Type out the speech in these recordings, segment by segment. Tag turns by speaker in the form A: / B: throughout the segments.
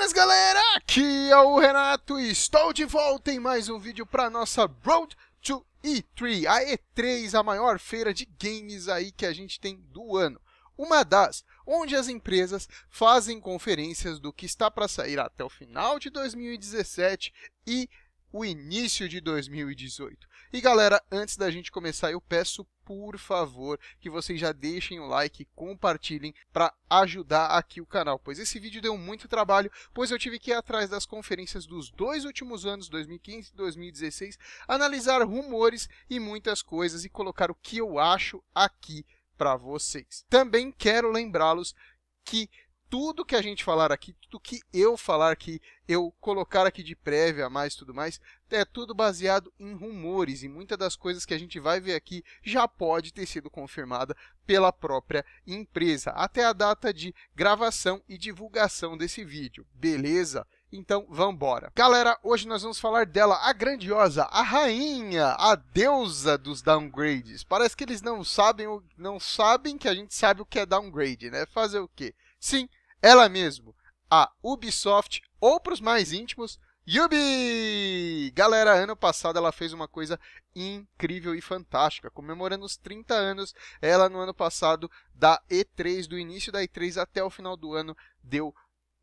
A: Buenas galera, aqui é o Renato e estou de volta em mais um vídeo para nossa Road to E3, a E3, a maior feira de games aí que a gente tem do ano. Uma das, onde as empresas fazem conferências do que está para sair até o final de 2017 e o início de 2018. E galera, antes da gente começar, eu peço por favor que vocês já deixem o like, compartilhem para ajudar aqui o canal, pois esse vídeo deu muito trabalho, pois eu tive que ir atrás das conferências dos dois últimos anos, 2015 e 2016, analisar rumores e muitas coisas e colocar o que eu acho aqui para vocês. Também quero lembrá-los que tudo que a gente falar aqui, tudo que eu falar aqui, eu colocar aqui de prévia mais tudo mais, é tudo baseado em rumores e muitas das coisas que a gente vai ver aqui já pode ter sido confirmada pela própria empresa até a data de gravação e divulgação desse vídeo. Beleza? Então, vambora. Galera, hoje nós vamos falar dela, a grandiosa, a rainha, a deusa dos downgrades. Parece que eles não sabem, não sabem que a gente sabe o que é downgrade, né? Fazer o quê? Sim, ela mesmo, a Ubisoft, ou para os mais íntimos, Yubi! Galera, ano passado ela fez uma coisa incrível e fantástica, comemorando os 30 anos, ela no ano passado da E3, do início da E3 até o final do ano, deu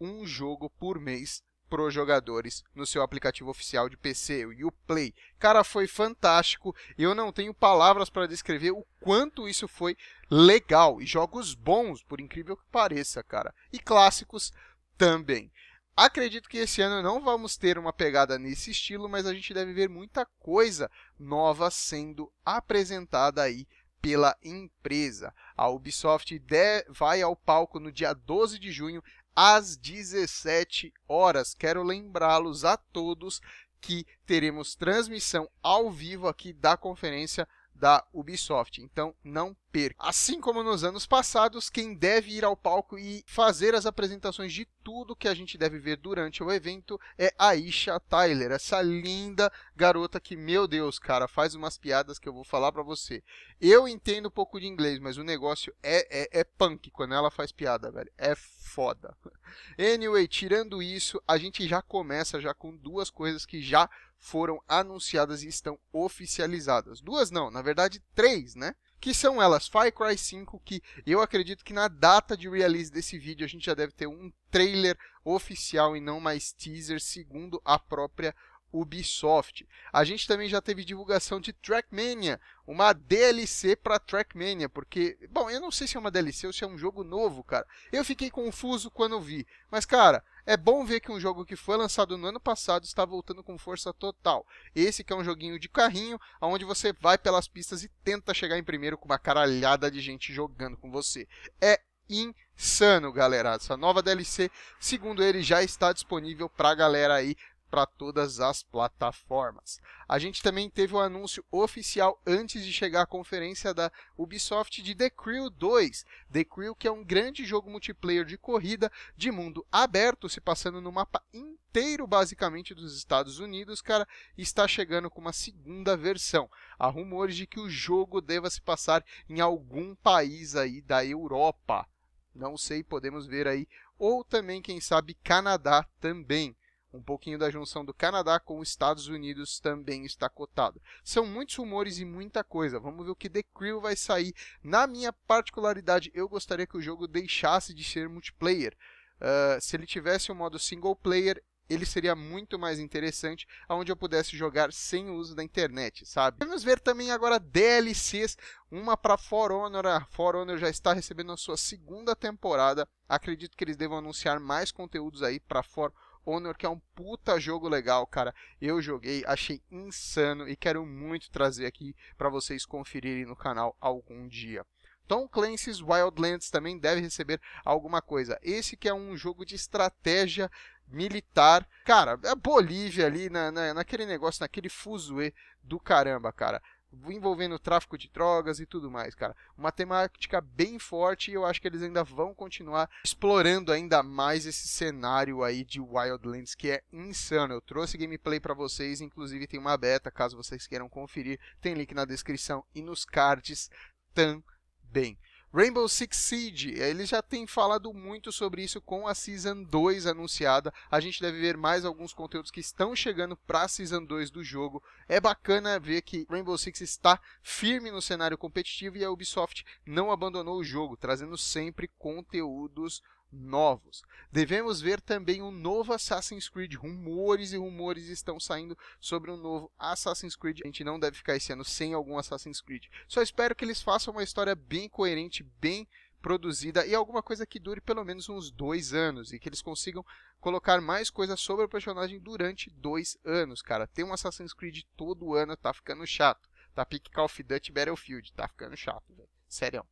A: um jogo por mês pro jogadores no seu aplicativo oficial de PC, o Uplay. Cara, foi fantástico. Eu não tenho palavras para descrever o quanto isso foi legal e jogos bons, por incrível que pareça, cara, e clássicos também. Acredito que esse ano não vamos ter uma pegada nesse estilo, mas a gente deve ver muita coisa nova sendo apresentada aí pela empresa. A Ubisoft vai ao palco no dia 12 de junho às 17 horas. Quero lembrá-los a todos que teremos transmissão ao vivo aqui da conferência da Ubisoft. Então, não perca. Assim como nos anos passados, quem deve ir ao palco e fazer as apresentações de tudo que a gente deve ver durante o evento é a Isha Tyler, essa linda garota que, meu Deus, cara, faz umas piadas que eu vou falar para você. Eu entendo um pouco de inglês, mas o negócio é, é, é punk quando ela faz piada, velho. É foda. Anyway, tirando isso, a gente já começa já com duas coisas que já foram anunciadas e estão oficializadas. Duas não, na verdade três, né? Que são elas, Far Cry 5, que eu acredito que na data de release desse vídeo a gente já deve ter um trailer oficial e não mais teaser, segundo a própria Ubisoft. A gente também já teve divulgação de Trackmania, uma DLC para Trackmania, porque, bom, eu não sei se é uma DLC ou se é um jogo novo, cara. Eu fiquei confuso quando vi, mas cara, é bom ver que um jogo que foi lançado no ano passado está voltando com força total. Esse que é um joguinho de carrinho, onde você vai pelas pistas e tenta chegar em primeiro com uma caralhada de gente jogando com você. É insano, galera. Essa nova DLC, segundo ele, já está disponível pra galera aí para todas as plataformas. A gente também teve o um anúncio oficial antes de chegar à conferência da Ubisoft de The Crew 2. The Crew que é um grande jogo multiplayer de corrida de mundo aberto, se passando no mapa inteiro basicamente dos Estados Unidos, cara, está chegando com uma segunda versão. Há rumores de que o jogo deva se passar em algum país aí da Europa. Não sei, podemos ver aí ou também, quem sabe, Canadá também. Um pouquinho da junção do Canadá com os Estados Unidos também está cotado. São muitos rumores e muita coisa. Vamos ver o que The Crew vai sair. Na minha particularidade, eu gostaria que o jogo deixasse de ser multiplayer. Uh, se ele tivesse o um modo single player, ele seria muito mais interessante onde eu pudesse jogar sem o uso da internet, sabe? Vamos ver também agora DLCs, uma para For Honor, a For Honor já está recebendo a sua segunda temporada. Acredito que eles devam anunciar mais conteúdos aí para For Honor Honor, que é um puta jogo legal, cara. Eu joguei, achei insano e quero muito trazer aqui para vocês conferirem no canal algum dia. Tom Clancy's Wildlands também deve receber alguma coisa. Esse que é um jogo de estratégia militar. Cara, a é Bolívia ali, na, na, naquele negócio, naquele fuzuê do caramba, cara envolvendo tráfico de drogas e tudo mais, cara. Uma temática bem forte e eu acho que eles ainda vão continuar explorando ainda mais esse cenário aí de Wildlands que é insano. Eu trouxe gameplay para vocês, inclusive tem uma beta, caso vocês queiram conferir, tem link na descrição e nos cards também. Rainbow Six Siege, eles já têm falado muito sobre isso com a Season 2 anunciada. A gente deve ver mais alguns conteúdos que estão chegando para a Season 2 do jogo. É bacana ver que Rainbow Six está firme no cenário competitivo e a Ubisoft não abandonou o jogo, trazendo sempre conteúdos novos. Devemos ver também um novo Assassin's Creed. Rumores e rumores estão saindo sobre um novo Assassin's Creed. A gente não deve ficar esse ano sem algum Assassin's Creed. Só espero que eles façam uma história bem coerente, bem produzida e alguma coisa que dure pelo menos uns dois anos e que eles consigam colocar mais coisas sobre o personagem durante dois anos, cara. Ter um Assassin's Creed todo ano tá ficando chato. Tá pique Call of Duty Battlefield, tá ficando chato, velho. Sério.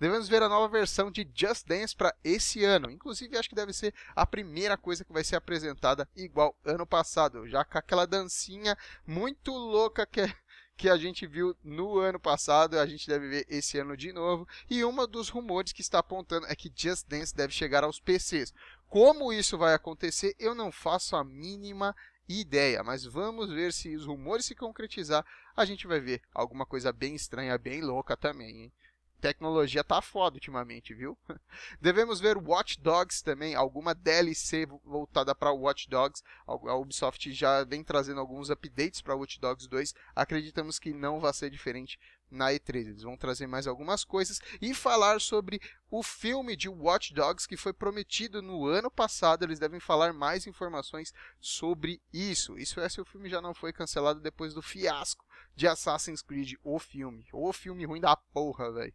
A: Devemos ver a nova versão de Just Dance para esse ano. Inclusive, acho que deve ser a primeira coisa que vai ser apresentada igual ano passado, já com aquela dancinha muito louca que é que a gente viu no ano passado, a gente deve ver esse ano de novo. E um dos rumores que está apontando é que Just Dance deve chegar aos PCs. Como isso vai acontecer, eu não faço a mínima ideia, mas vamos ver se os rumores se concretizar, a gente vai ver alguma coisa bem estranha, bem louca também, hein? tecnologia tá foda ultimamente, viu? Devemos ver Watch Dogs também, alguma DLC voltada para Watch Dogs. A Ubisoft já vem trazendo alguns updates para Watch Dogs 2. Acreditamos que não vai ser diferente na E3. Eles vão trazer mais algumas coisas e falar sobre o filme de Watch Dogs que foi prometido no ano passado. Eles devem falar mais informações sobre isso. Isso é se o filme já não foi cancelado depois do fiasco de Assassin's Creed, o filme. O filme ruim da porra, velho.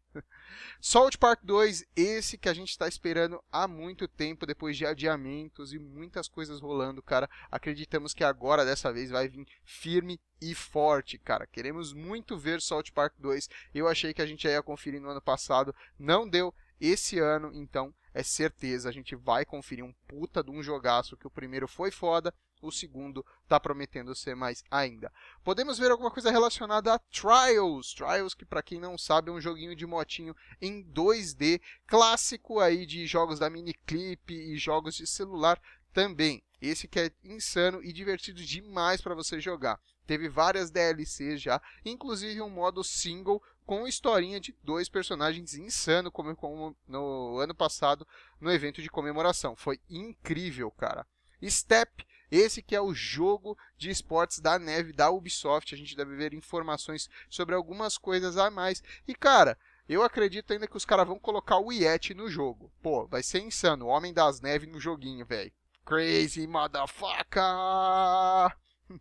A: Salt Park 2, esse que a gente está esperando há muito tempo, depois de adiamentos e muitas coisas rolando, cara. Acreditamos que agora, dessa vez, vai vir firme e forte, cara. Queremos muito ver Salt Park 2. Eu achei que a gente ia conferir no ano passado, não deu esse ano, então é certeza, a gente vai conferir um puta de um jogaço, que o primeiro foi foda, o segundo está prometendo ser mais ainda. Podemos ver alguma coisa relacionada a Trials. Trials, que para quem não sabe, é um joguinho de motinho em 2D, clássico aí de jogos da Miniclip e jogos de celular também. Esse que é insano e divertido demais para você jogar. Teve várias DLCs já, inclusive um modo single com historinha de dois personagens insano, como, como no ano passado no evento de comemoração. Foi incrível, cara. Step esse que é o jogo de esportes da neve da Ubisoft. A gente deve ver informações sobre algumas coisas a mais. E cara, eu acredito ainda que os caras vão colocar o Yeti no jogo. Pô, vai ser insano. O Homem das Neves no joguinho, velho. Crazy motherfucker!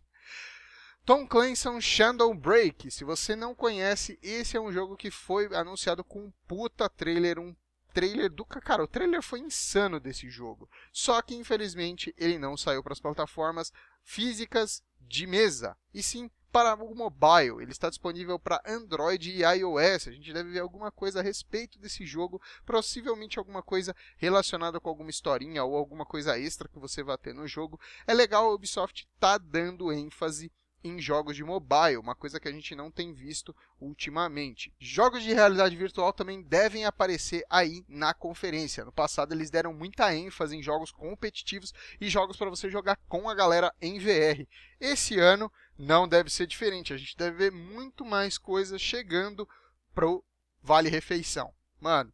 A: Tom Clanson Shadow Break. Se você não conhece, esse é um jogo que foi anunciado com um puta trailer, um trailer do. Cara, o trailer foi insano desse jogo. Só que, infelizmente, ele não saiu para as plataformas físicas de mesa. E sim para o mobile. Ele está disponível para Android e iOS. A gente deve ver alguma coisa a respeito desse jogo, possivelmente alguma coisa relacionada com alguma historinha ou alguma coisa extra que você vai ter no jogo. É legal a Ubisoft tá dando ênfase em jogos de mobile, uma coisa que a gente não tem visto ultimamente. Jogos de realidade virtual também devem aparecer aí na conferência. No passado eles deram muita ênfase em jogos competitivos e jogos para você jogar com a galera em VR. Esse ano não deve ser diferente. A gente deve ver muito mais coisas chegando pro Vale Refeição. Mano,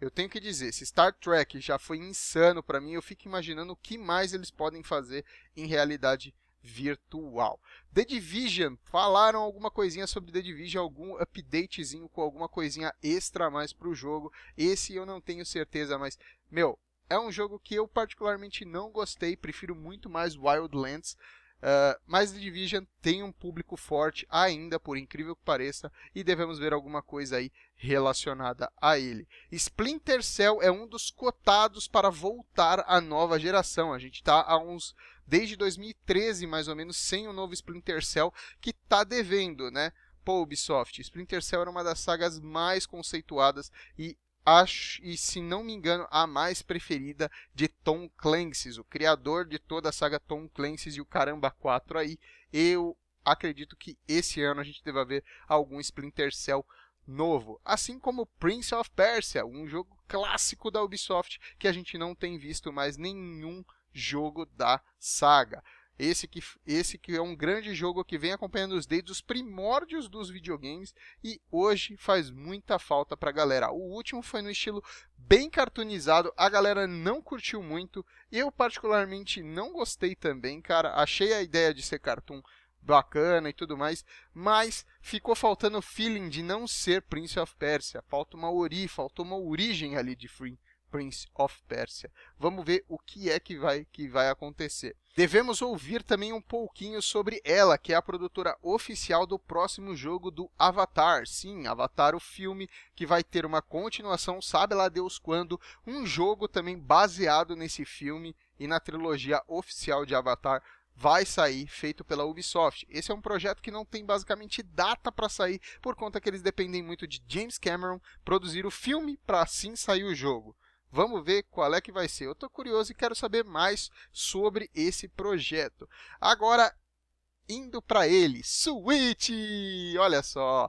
A: eu tenho que dizer, se Star Trek já foi insano para mim, eu fico imaginando o que mais eles podem fazer em realidade virtual virtual. The Division, falaram alguma coisinha sobre The Division, algum updatezinho com alguma coisinha extra mais para o jogo. Esse eu não tenho certeza, mas, meu, é um jogo que eu particularmente não gostei, prefiro muito mais Wildlands. Uh, mas The Division tem um público forte ainda, por incrível que pareça, e devemos ver alguma coisa aí relacionada a ele. Splinter Cell é um dos cotados para voltar à nova geração. A gente está há uns desde 2013, mais ou menos, sem o novo Splinter Cell, que tá devendo, né? Pô, Ubisoft, Splinter Cell era uma das sagas mais conceituadas e acho, e se não me engano, a mais preferida de Tom Clancy, o criador de toda a saga Tom Clancy e o Caramba 4 aí. Eu acredito que esse ano a gente deva ver algum Splinter Cell novo, assim como Prince of Persia, um jogo clássico da Ubisoft que a gente não tem visto mais nenhum jogo da saga. Esse que, esse que é um grande jogo que vem acompanhando os desde os primórdios dos videogames e hoje faz muita falta pra galera. O último foi no estilo bem cartoonizado, a galera não curtiu muito, eu particularmente não gostei também, cara. Achei a ideia de ser cartoon bacana e tudo mais, mas ficou faltando o feeling de não ser Prince of Persia. Falta uma ori, faltou uma origem ali de Free. Prince of Persia. Vamos ver o que é que vai, que vai acontecer. Devemos ouvir também um pouquinho sobre ela, que é a produtora oficial do próximo jogo do Avatar. Sim, Avatar, o filme que vai ter uma continuação, sabe lá Deus quando, um jogo também baseado nesse filme e na trilogia oficial de Avatar vai sair feito pela Ubisoft. Esse é um projeto que não tem basicamente data para sair, por conta que eles dependem muito de James Cameron produzir o filme para assim sair o jogo. Vamos ver qual é que vai ser. Eu estou curioso e quero saber mais sobre esse projeto. Agora, indo para ele, Switch! Olha só!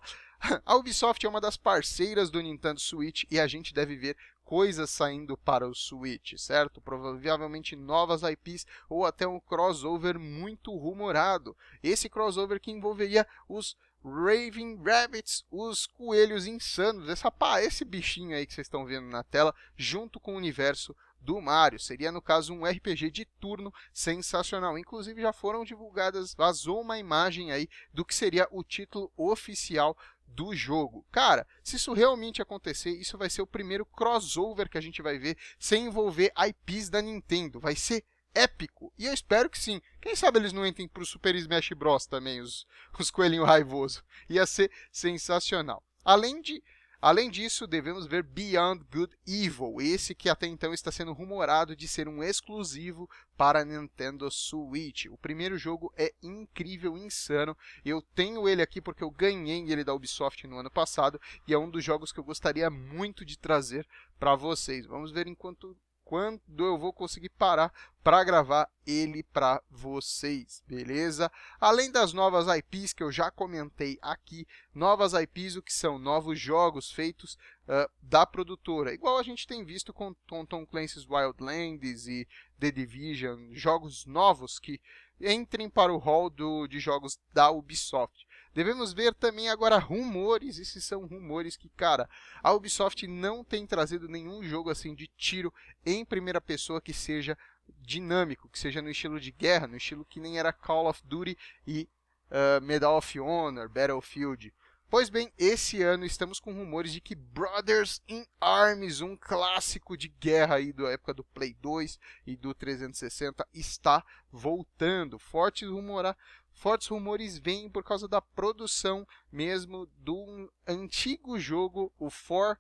A: A Ubisoft é uma das parceiras do Nintendo Switch e a gente deve ver coisas saindo para o Switch, certo? Provavelmente novas IPs ou até um crossover muito rumorado. Esse crossover que envolveria os Raving Rabbits, os coelhos insanos. Essa pá, esse bichinho aí que vocês estão vendo na tela, junto com o universo do Mario. Seria, no caso, um RPG de turno sensacional. Inclusive, já foram divulgadas, vazou uma imagem aí do que seria o título oficial do jogo. Cara, se isso realmente acontecer, isso vai ser o primeiro crossover que a gente vai ver sem envolver IPs da Nintendo. Vai ser épico. E eu espero que sim. Quem sabe eles não entrem pro Super Smash Bros também, os, os coelhinhos raivoso. Ia ser sensacional. Além de Além disso, devemos ver Beyond Good Evil, esse que até então está sendo rumorado de ser um exclusivo para Nintendo Switch. O primeiro jogo é incrível, insano. Eu tenho ele aqui porque eu ganhei ele da Ubisoft no ano passado e é um dos jogos que eu gostaria muito de trazer para vocês. Vamos ver enquanto quando eu vou conseguir parar para gravar ele para vocês, beleza? Além das novas IPs que eu já comentei aqui, novas IPs o que são novos jogos feitos uh, da produtora, igual a gente tem visto com Tom, Tom Clancy's Wildlands e The Division, jogos novos que entrem para o hall do, de jogos da Ubisoft. Devemos ver também agora rumores, e se são rumores que, cara, a Ubisoft não tem trazido nenhum jogo assim de tiro em primeira pessoa que seja dinâmico, que seja no estilo de guerra, no estilo que nem era Call of Duty e uh, Medal of Honor, Battlefield. Pois bem, esse ano estamos com rumores de que Brothers in Arms, um clássico de guerra aí da época do Play 2 e do 360, está voltando. forte rumorar ah, fortes rumores vêm por causa da produção mesmo do antigo jogo, o For,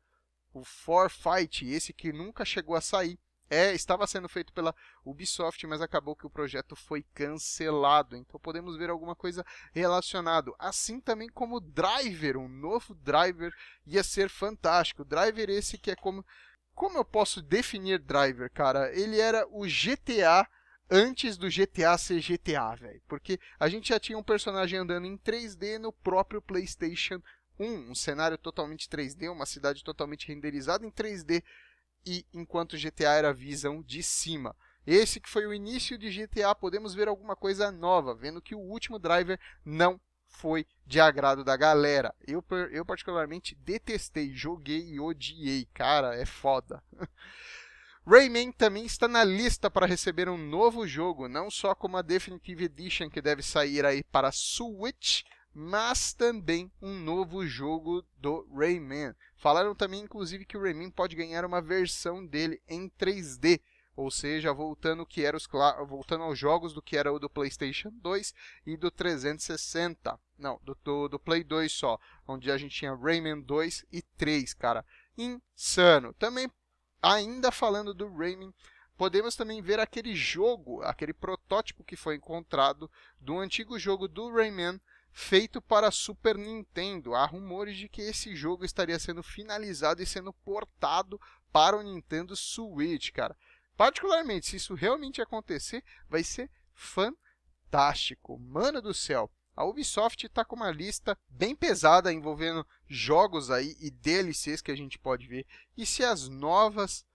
A: o For Fight, esse que nunca chegou a sair. É, estava sendo feito pela Ubisoft, mas acabou que o projeto foi cancelado. Então podemos ver alguma coisa relacionado. Assim também como o Driver, um novo Driver ia ser fantástico. Driver esse que é como como eu posso definir Driver, cara? Ele era o GTA antes do GTA ser GTA, velho. Porque a gente já tinha um personagem andando em 3D no próprio PlayStation 1, um cenário totalmente 3D, uma cidade totalmente renderizada em 3D, e enquanto GTA era visão de cima. Esse que foi o início de GTA, podemos ver alguma coisa nova, vendo que o último driver não foi de agrado da galera. Eu, eu particularmente detestei, joguei e odiei. Cara, é foda. Rayman também está na lista para receber um novo jogo, não só como a Definitive Edition que deve sair aí para Switch, mas também um novo jogo do Rayman. Falaram também, inclusive, que o Rayman pode ganhar uma versão dele em 3D, ou seja, voltando, que era os, voltando aos jogos do que era o do PlayStation 2 e do 360. Não, do, do, do Play 2 só, onde a gente tinha Rayman 2 e 3, cara. Insano. Também Ainda falando do Rayman, podemos também ver aquele jogo, aquele protótipo que foi encontrado do antigo jogo do Rayman feito para Super Nintendo. Há rumores de que esse jogo estaria sendo finalizado e sendo portado para o Nintendo Switch, cara. Particularmente, se isso realmente acontecer, vai ser fantástico. Mano do céu, a Ubisoft está com uma lista bem pesada envolvendo jogos aí e DLCs que a gente pode ver. E se as novas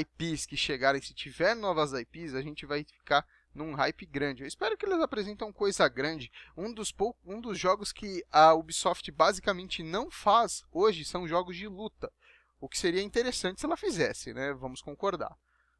A: IPs que chegarem, se tiver novas IPs, a gente vai ficar num hype grande. Eu espero que eles apresentem coisa grande. Um dos, um dos jogos que a Ubisoft basicamente não faz hoje são jogos de luta. O que seria interessante se ela fizesse, né? Vamos concordar.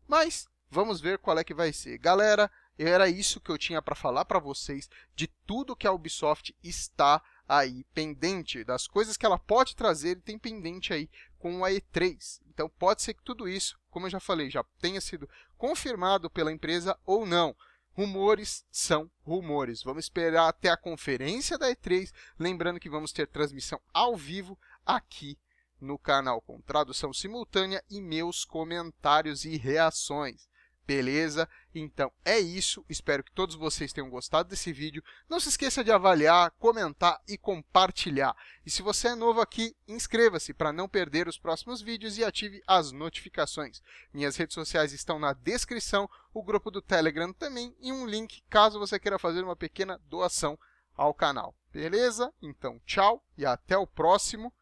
A: Mas vamos ver qual é que vai ser. Galera, era isso que eu tinha para falar para vocês de tudo que a Ubisoft está aí pendente, das coisas que ela pode trazer e tem pendente aí com a E3. Então pode ser que tudo isso, como eu já falei, já tenha sido confirmado pela empresa ou não. Rumores são rumores. Vamos esperar até a conferência da E3, lembrando que vamos ter transmissão ao vivo aqui no canal com tradução simultânea e meus comentários e reações. Beleza? Então é isso, espero que todos vocês tenham gostado desse vídeo. Não se esqueça de avaliar, comentar e compartilhar. E se você é novo aqui, inscreva-se para não perder os próximos vídeos e ative as notificações. Minhas redes sociais estão na descrição, o grupo do Telegram também e um link caso você queira fazer uma pequena doação ao canal. Beleza? Então tchau e até o próximo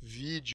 A: vídeo.